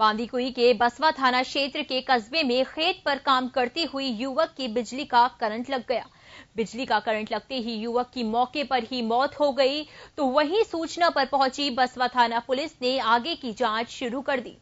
बांदीकुई के बसवा थाना क्षेत्र के कस्बे में खेत पर काम करती हुई युवक की बिजली का करंट लग गया बिजली का करंट लगते ही युवक की मौके पर ही मौत हो गई तो वहीं सूचना पर पहुंची बसवा थाना पुलिस ने आगे की जांच शुरू कर दी